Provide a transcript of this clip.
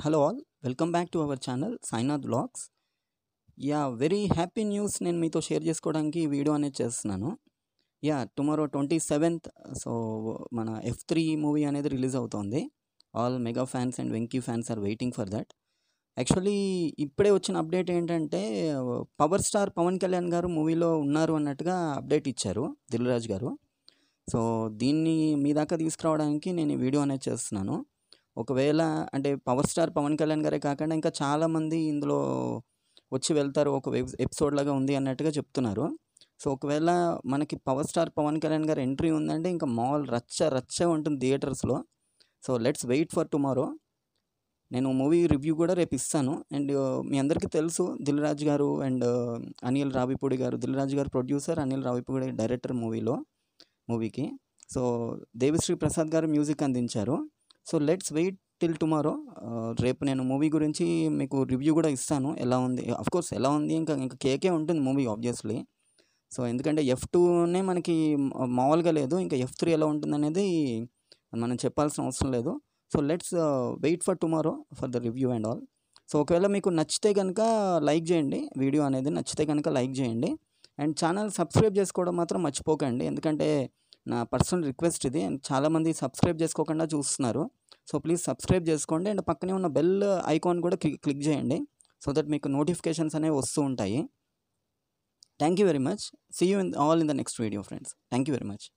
hello all welcome back to our channel Sainath blogs yeah very happy news నేను మీతో share చేసుకోవడానికి video అనేది చేస్తున్నాను yeah tomorrow twenty seventh so మన F three movie అనేది release అవుతోంది all mega fans and Venky fans are waiting for that actually ఇప్పుడే వచ్చిన అప్డేట్ ఏంటంటే పవర్ స్టార్ పవన్ కళ్యాణ్ గారు మూవీలో ఉన్నారు అన్నట్టుగా అప్డేట్ ఇచ్చారు దిల్రాజ్ గారు సో దీన్ని మీ దాకా తీసుకురావడానికి నేను ఈ వీడియో అనేది చేస్తున్నాను ఒకవేళ అంటే పవర్ స్టార్ పవన్ కళ్యాణ్ గారే కాకుండా ఇంకా చాలామంది ఇందులో వచ్చి వెళ్తారు ఒక ఎపిసోడ్ లాగా ఉంది అన్నట్టుగా చెప్తున్నారు సో ఒకవేళ మనకి పవర్ స్టార్ పవన్ కళ్యాణ్ గారు ఎంట్రీ ఉందంటే ఇంకా మాల్ రచ్చ రచ్చ ఉంటుంది థియేటర్స్లో so let's wait for tomorrow నేను మూవీ రివ్యూ కూడా రేపు ఇస్తాను అండ్ మీ అందరికీ తెలుసు దిల్రాజ్ గారు అండ్ అనిల్ రావిపూడి గారు దిల్రాజ్ గారు ప్రొడ్యూసర్ అనిల్ రావిపూడి డైరెక్టర్ మూవీలో మూవీకి సో దేవిశ్రీ ప్రసాద్ గారు మ్యూజిక్ అందించారు so let's wait till tomorrow రేపు నేను మూవీ గురించి మీకు రివ్యూ కూడా ఇస్తాను ఎలా ఉంది కోర్స్ ఎలా ఉంది ఇంకా ఇంకా కేకే ఉంటుంది మూవీ ఆబ్వియస్లీ సో ఎందుకంటే ఎఫ్ టూనే మనకి మామూలుగా లేదు ఇంకా ఎఫ్ త్రీ ఎలా ఉంటుంది అనేది మనం చెప్పాల్సిన అవసరం లేదు so let's wait for tomorrow for the review and all so ఒకవేళ మీకు నచ్చితే కనుక లైక్ చేయండి వీడియో అనేది నచ్చితే కనుక లైక్ చేయండి అండ్ ఛానల్ సబ్స్క్రైబ్ చేసుకోవడం మాత్రం మర్చిపోకండి ఎందుకంటే నా పర్సనల్ రిక్వెస్ట్ ఇది అండ్ చాలామంది సబ్స్క్రైబ్ చేసుకోకుండా చూస్తున్నారు సో ప్లీజ్ సబ్స్క్రైబ్ చేసుకోండి అండ్ పక్కనే ఉన్న బెల్ ఐకాన్ కూడా క్లిక్ చేయండి సో దట్ మీకు నోటిఫికేషన్స్ అనేవి వస్తూ ఉంటాయి thank you very much see you in all in the next video friends thank you very much